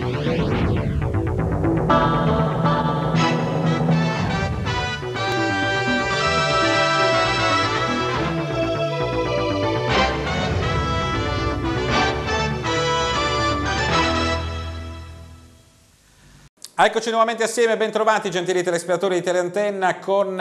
no. Eccoci nuovamente assieme, bentrovati gentili telespettatori di Teleantenna con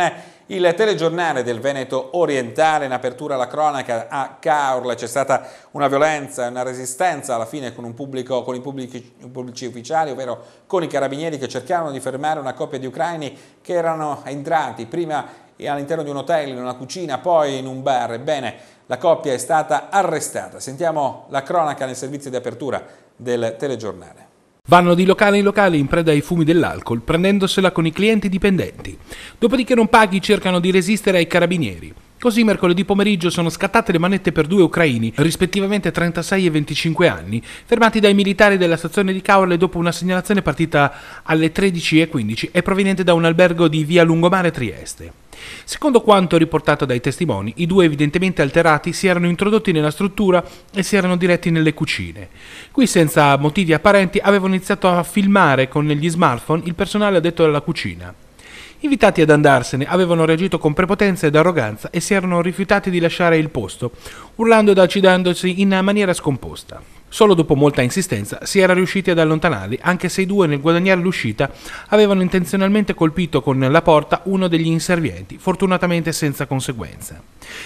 il telegiornale del Veneto orientale. In apertura alla cronaca a Caorle c'è stata una violenza, una resistenza alla fine con, pubblico, con i pubblici, pubblici, ufficiali, ovvero con i carabinieri che cercavano di fermare una coppia di ucraini che erano entrati prima all'interno di un hotel, in una cucina, poi in un bar. Ebbene, la coppia è stata arrestata. Sentiamo la cronaca nel servizio di apertura del telegiornale. Vanno di locale in locale in preda ai fumi dell'alcol, prendendosela con i clienti dipendenti. Dopodiché non paghi cercano di resistere ai carabinieri. Così mercoledì pomeriggio sono scattate le manette per due ucraini, rispettivamente 36 e 25 anni, fermati dai militari della stazione di Caorle dopo una segnalazione partita alle 13.15 e proveniente da un albergo di via Lungomare Trieste. Secondo quanto riportato dai testimoni, i due evidentemente alterati si erano introdotti nella struttura e si erano diretti nelle cucine. Qui, senza motivi apparenti, avevano iniziato a filmare con gli smartphone il personale addetto alla cucina. Invitati ad andarsene, avevano reagito con prepotenza ed arroganza e si erano rifiutati di lasciare il posto, urlando ed accidendosi in maniera scomposta. Solo dopo molta insistenza si era riusciti ad allontanarli, anche se i due nel guadagnare l'uscita avevano intenzionalmente colpito con la porta uno degli inservienti, fortunatamente senza conseguenza.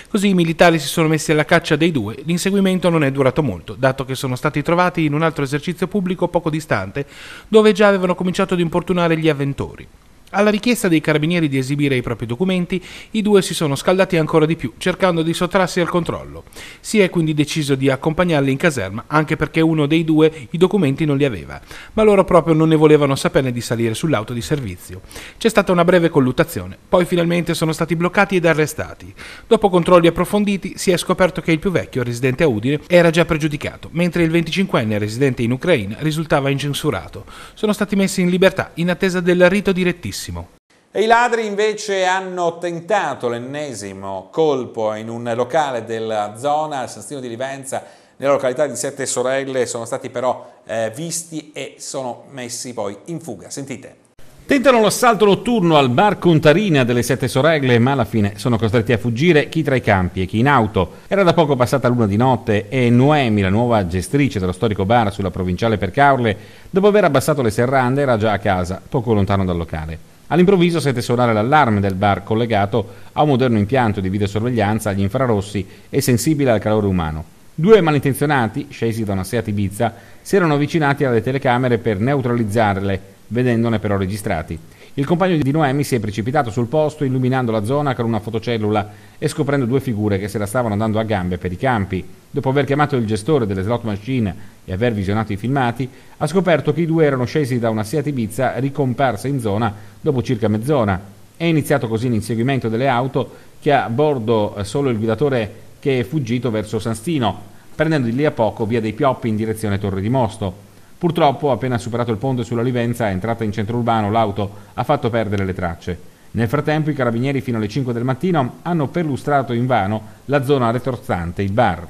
Così i militari si sono messi alla caccia dei due, l'inseguimento non è durato molto, dato che sono stati trovati in un altro esercizio pubblico poco distante, dove già avevano cominciato ad importunare gli avventori. Alla richiesta dei carabinieri di esibire i propri documenti, i due si sono scaldati ancora di più, cercando di sottrarsi al controllo. Si è quindi deciso di accompagnarli in caserma, anche perché uno dei due i documenti non li aveva, ma loro proprio non ne volevano sapere di salire sull'auto di servizio. C'è stata una breve colluttazione, poi finalmente sono stati bloccati ed arrestati. Dopo controlli approfonditi si è scoperto che il più vecchio, residente a Udine, era già pregiudicato, mentre il 25enne, residente in Ucraina, risultava incensurato. Sono stati messi in libertà in attesa del rito direttissimo benissimo. E i ladri invece hanno tentato l'ennesimo colpo in un locale della zona, al Sastino di Livenza, nella località di Sette Sorelle, sono stati però eh, visti e sono messi poi in fuga. Sentite. Tentano l'assalto notturno al bar Contarina delle Sette Sorelle, ma alla fine sono costretti a fuggire chi tra i campi e chi in auto. Era da poco passata l'una di notte e Noemi, la nuova gestrice dello storico bar sulla provinciale per Percaurle, dopo aver abbassato le serrande era già a casa, poco lontano dal locale. All'improvviso sente suonare l'allarme del bar collegato a un moderno impianto di videosorveglianza agli infrarossi e sensibile al calore umano. Due malintenzionati, scesi da una Seat Ibiza, si erano avvicinati alle telecamere per neutralizzarle vedendone però registrati. Il compagno di Noemi si è precipitato sul posto, illuminando la zona con una fotocellula e scoprendo due figure che se la stavano andando a gambe per i campi. Dopo aver chiamato il gestore delle slot machine e aver visionato i filmati, ha scoperto che i due erano scesi da una Seat Ibiza ricomparsa in zona dopo circa mezz'ora. È iniziato così l'inseguimento delle auto che ha a bordo eh, solo il guidatore che è fuggito verso Sanstino, prendendo di lì a poco via dei Pioppi in direzione Torre di Mosto. Purtroppo, appena superato il ponte sulla Livenza, entrata in centro urbano, l'auto ha fatto perdere le tracce. Nel frattempo i carabinieri fino alle 5 del mattino hanno perlustrato invano la zona retorzante, il bar.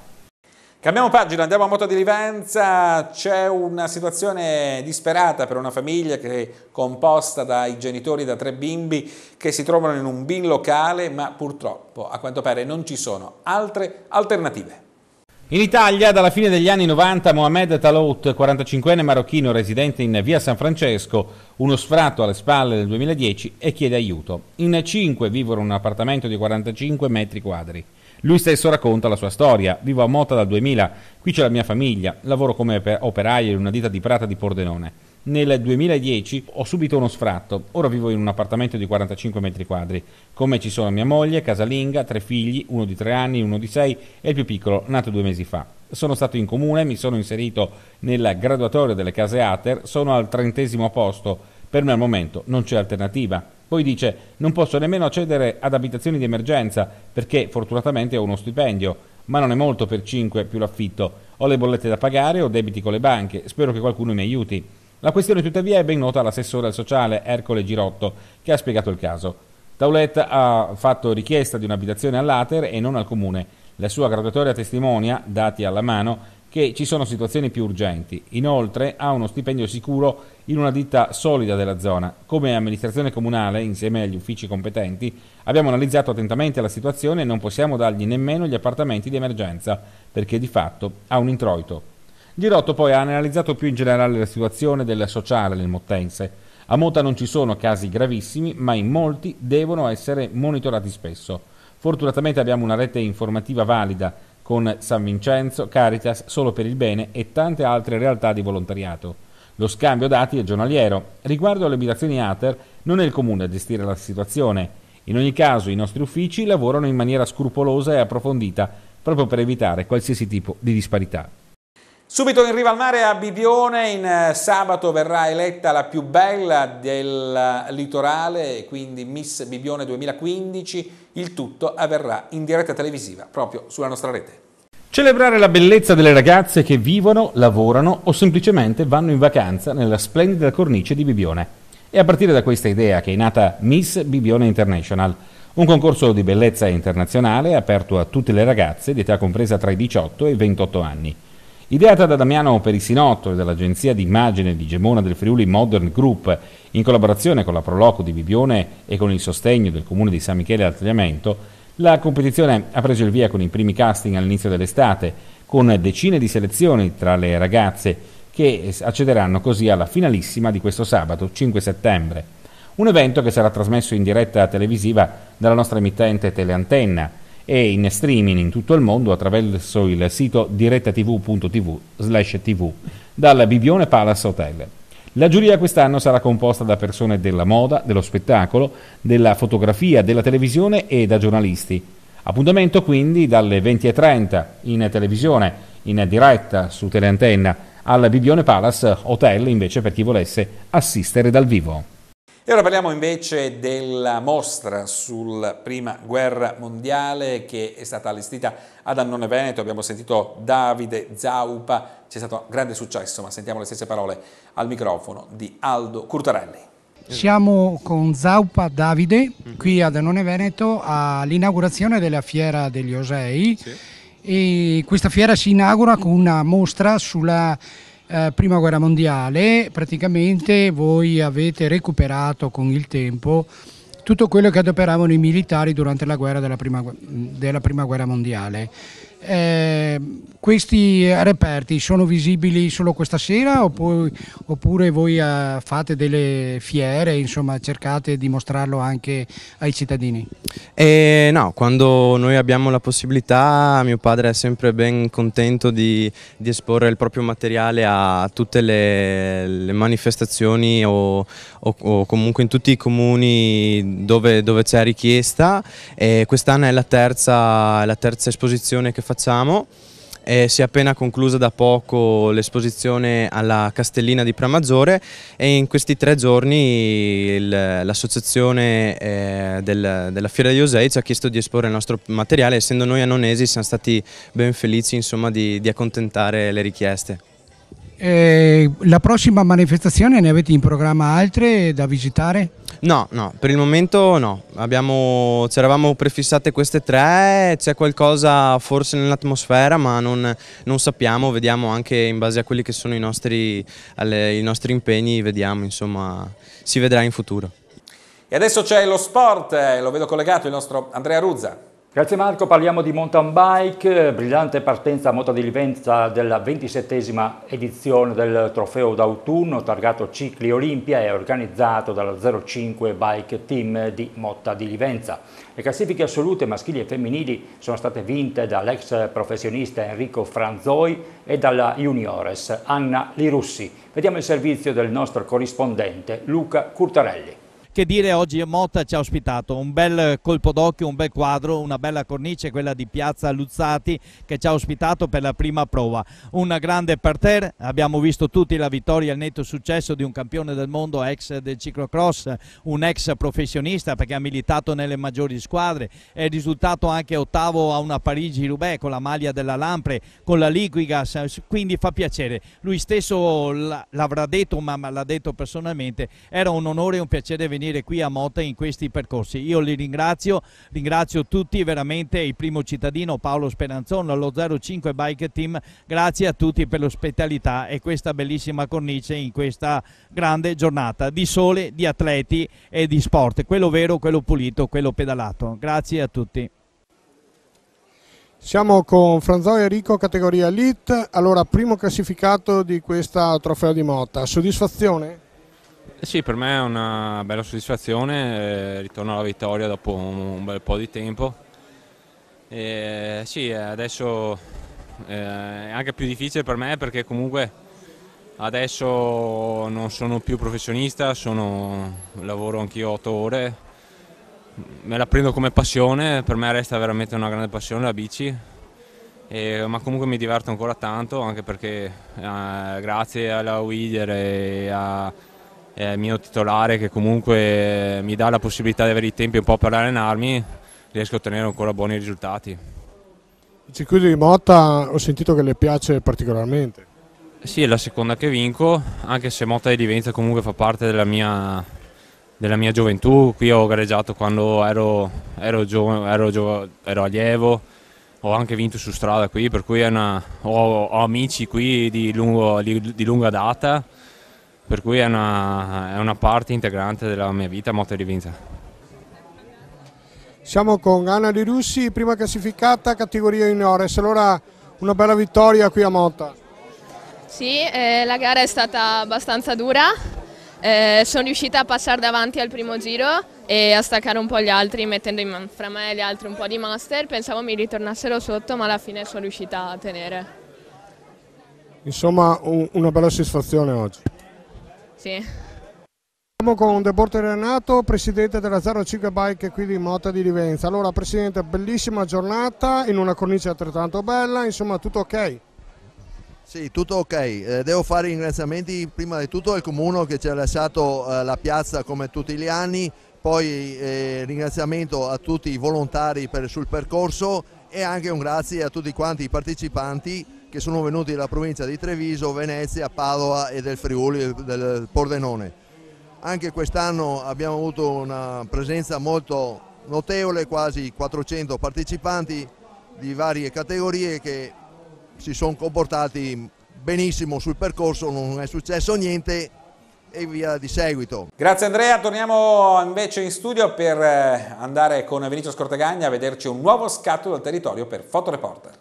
Cambiamo pagina, andiamo a Moto di Livenza, c'è una situazione disperata per una famiglia che è composta dai genitori da tre bimbi che si trovano in un bin locale ma purtroppo a quanto pare non ci sono altre alternative. In Italia, dalla fine degli anni 90, Mohamed Talout, 45enne marocchino residente in via San Francesco, uno sfratto alle spalle del 2010, e chiede aiuto. In cinque vivono in un appartamento di 45 metri quadri. Lui stesso racconta la sua storia. Vivo a Mota dal 2000, qui c'è la mia famiglia, lavoro come operaio in una ditta di prata di Pordenone nel 2010 ho subito uno sfratto. Ora vivo in un appartamento di 45 metri quadri. Come ci sono mia moglie, casalinga, tre figli, uno di tre anni, uno di sei e il più piccolo, nato due mesi fa. Sono stato in comune, mi sono inserito nella graduatoria delle case ATER, sono al trentesimo posto. Per me al momento non c'è alternativa. Poi dice, non posso nemmeno accedere ad abitazioni di emergenza perché fortunatamente ho uno stipendio ma non è molto per 5 più l'affitto. Ho le bollette da pagare, ho debiti con le banche, spero che qualcuno mi aiuti. La questione tuttavia è ben nota all'assessore al sociale Ercole Girotto, che ha spiegato il caso. Taulet ha fatto richiesta di un'abitazione all'Ater e non al Comune. La sua graduatoria testimonia, dati alla mano, che ci sono situazioni più urgenti. Inoltre ha uno stipendio sicuro in una ditta solida della zona. Come amministrazione comunale, insieme agli uffici competenti, abbiamo analizzato attentamente la situazione e non possiamo dargli nemmeno gli appartamenti di emergenza, perché di fatto ha un introito. Girotto poi ha analizzato più in generale la situazione del sociale nel Mottense. A Mota non ci sono casi gravissimi, ma in molti devono essere monitorati spesso. Fortunatamente abbiamo una rete informativa valida con San Vincenzo, Caritas, Solo per il Bene e tante altre realtà di volontariato. Lo scambio dati è giornaliero. Riguardo alle abitazioni ATER, non è il comune a gestire la situazione. In ogni caso, i nostri uffici lavorano in maniera scrupolosa e approfondita, proprio per evitare qualsiasi tipo di disparità. Subito in riva al mare a Bibione, in eh, sabato verrà eletta la più bella del eh, litorale, quindi Miss Bibione 2015, il tutto avverrà in diretta televisiva proprio sulla nostra rete. Celebrare la bellezza delle ragazze che vivono, lavorano o semplicemente vanno in vacanza nella splendida cornice di Bibione. È a partire da questa idea che è nata Miss Bibione International, un concorso di bellezza internazionale aperto a tutte le ragazze di età compresa tra i 18 e i 28 anni. Ideata da Damiano Perisinotto e dall'agenzia di immagine di Gemona del Friuli Modern Group, in collaborazione con la Proloco di Bibione e con il sostegno del comune di San Michele al la competizione ha preso il via con i primi casting all'inizio dell'estate, con decine di selezioni tra le ragazze che accederanno così alla finalissima di questo sabato 5 settembre. Un evento che sarà trasmesso in diretta televisiva dalla nostra emittente Teleantenna e in streaming in tutto il mondo attraverso il sito direttatv.tv slash tv dal Bibione Palace Hotel. La giuria quest'anno sarà composta da persone della moda, dello spettacolo, della fotografia, della televisione e da giornalisti. Appuntamento quindi dalle 20.30 in televisione, in diretta su teleantenna, al Bibione Palace Hotel invece per chi volesse assistere dal vivo. E ora parliamo invece della mostra sulla prima guerra mondiale che è stata allestita ad Annone Veneto, abbiamo sentito Davide Zaupa, c'è stato grande successo, ma sentiamo le stesse parole al microfono di Aldo Curtarelli. Siamo con Zaupa Davide qui ad Annone Veneto all'inaugurazione della fiera degli Osei sì. e questa fiera si inaugura con una mostra sulla eh, prima guerra mondiale, praticamente voi avete recuperato con il tempo tutto quello che adoperavano i militari durante la guerra della prima, della prima guerra mondiale. Eh, questi reperti sono visibili solo questa sera oppure, oppure voi eh, fate delle fiere, insomma cercate di mostrarlo anche ai cittadini? Eh, no, quando noi abbiamo la possibilità mio padre è sempre ben contento di, di esporre il proprio materiale a tutte le, le manifestazioni o, o, o, comunque in tutti i comuni dove, dove c'è richiesta quest'anno è la terza, la terza esposizione che facciamo facciamo. Eh, si è appena conclusa da poco l'esposizione alla Castellina di Pramaggiore e in questi tre giorni l'associazione eh, del, della Fiera di Osei ci ha chiesto di esporre il nostro materiale, essendo noi anonesi siamo stati ben felici insomma, di, di accontentare le richieste. Eh, la prossima manifestazione ne avete in programma altre da visitare? No, no, per il momento no. Abbiamo, ci eravamo prefissate queste tre, c'è qualcosa forse nell'atmosfera, ma non, non, sappiamo, vediamo anche in base a quelli che sono i nostri, alle, i nostri impegni, vediamo, insomma, si vedrà in futuro. E adesso c'è lo sport, eh, lo vedo collegato il nostro Andrea Ruzza. Grazie Marco, parliamo di mountain bike, brillante partenza a Mota di Livenza della 27 edizione del trofeo d'autunno targato Cicli Olimpia e organizzato dalla 05 Bike Team di Motta di Livenza. Le classifiche assolute maschili e femminili sono state vinte dall'ex professionista Enrico Franzoi e dalla juniores Anna Lirussi. Vediamo il servizio del nostro corrispondente Luca Curtarelli che dire oggi Motta ci ha ospitato, un bel colpo d'occhio, un bel quadro, una bella cornice, quella di Piazza Luzzati che ci ha ospitato per la prima prova. Una grande parterre, abbiamo visto tutti la vittoria il netto successo di un campione del mondo ex del ciclocross, un ex professionista perché ha militato nelle maggiori squadre, è risultato anche ottavo a una Parigi-Roubaix con la maglia della Lampre, con la Liquigas, quindi fa piacere. Lui stesso l'avrà detto, ma l'ha detto personalmente, era un onore e un piacere venire venire qui a Mota in questi percorsi. Io li ringrazio, ringrazio tutti, veramente il primo cittadino Paolo Speranzon, lo 05 Bike Team, grazie a tutti per l'ospitalità e questa bellissima cornice in questa grande giornata di sole, di atleti e di sport, quello vero, quello pulito, quello pedalato. Grazie a tutti. Siamo con Franzò Enrico, categoria Elite, allora primo classificato di questa trofeo di Mota. Soddisfazione? Eh sì, per me è una bella soddisfazione, eh, ritorno alla vittoria dopo un bel po' di tempo. E sì, adesso eh, è anche più difficile per me perché comunque adesso non sono più professionista, sono, lavoro anch'io 8 ore, me la prendo come passione, per me resta veramente una grande passione la bici, e, ma comunque mi diverto ancora tanto anche perché eh, grazie alla Wheeler e a eh, mio titolare che comunque eh, mi dà la possibilità di avere i tempi un po' per allenarmi, riesco a ottenere ancora buoni risultati. Il circuito di Motta ho sentito che le piace particolarmente. Sì, è la seconda che vinco, anche se Motta di Divenza comunque fa parte della mia, della mia gioventù. Qui ho gareggiato quando ero, ero, ero, ero, allievo, ho anche vinto su strada qui, per cui una, ho, ho, amici qui di, lungo, di, di lunga data per cui è una, è una parte integrante della mia vita Moto di vinta. Siamo con Anna Di Russi, prima classificata categoria juniores, allora una bella vittoria qui a Motta. Sì, eh, la gara è stata abbastanza dura, eh, sono riuscita a passare davanti al primo giro e a staccare un po' gli altri mettendo in, fra me e gli altri un po' di master, pensavo mi ritornassero sotto ma alla fine sono riuscita a tenere. Insomma un, una bella soddisfazione oggi. Sì. Siamo con Deporto Renato, presidente della 05 Bike qui di Motta di Livenza. Allora presidente, bellissima giornata in una cornice altrettanto bella, insomma tutto ok? Sì, tutto ok. Eh, devo fare ringraziamenti prima di tutto al comune che ci ha lasciato eh, la piazza come tutti gli anni, poi eh, ringraziamento a tutti i volontari per, sul percorso e anche un grazie a tutti quanti i partecipanti che sono venuti dalla provincia di Treviso, Venezia, Padova e del Friuli, del Pordenone. Anche quest'anno abbiamo avuto una presenza molto notevole, quasi 400 partecipanti di varie categorie che si sono comportati benissimo sul percorso, non è successo niente e via di seguito. Grazie Andrea, torniamo invece in studio per eh, andare con Vinicio Scortegagna a vederci un nuovo scatto dal territorio per Fotoreporter.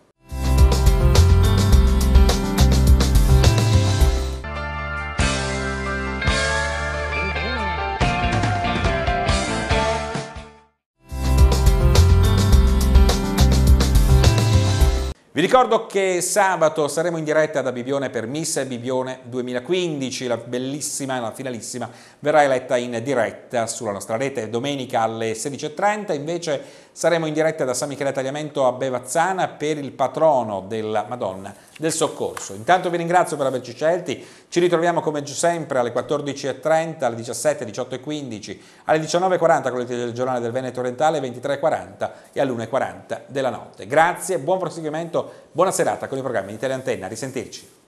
Vi ricordo che sabato saremo in diretta da Bibione per Miss Bibione 2015, la bellissima, la finalissima, verrà eletta in diretta sulla nostra rete domenica alle 16.30, invece Saremo in diretta da San Michele Tagliamento a Bevazzana per il patrono della Madonna del Soccorso. Intanto vi ringrazio per averci scelti, ci ritroviamo come sempre alle 14.30, alle 17, 18.15, alle 19.40 con il telegiornale del Veneto Orientale, 23.40 e alle 1.40 della notte. Grazie, buon proseguimento, buona serata con i programmi di Teleantenna, risentirci.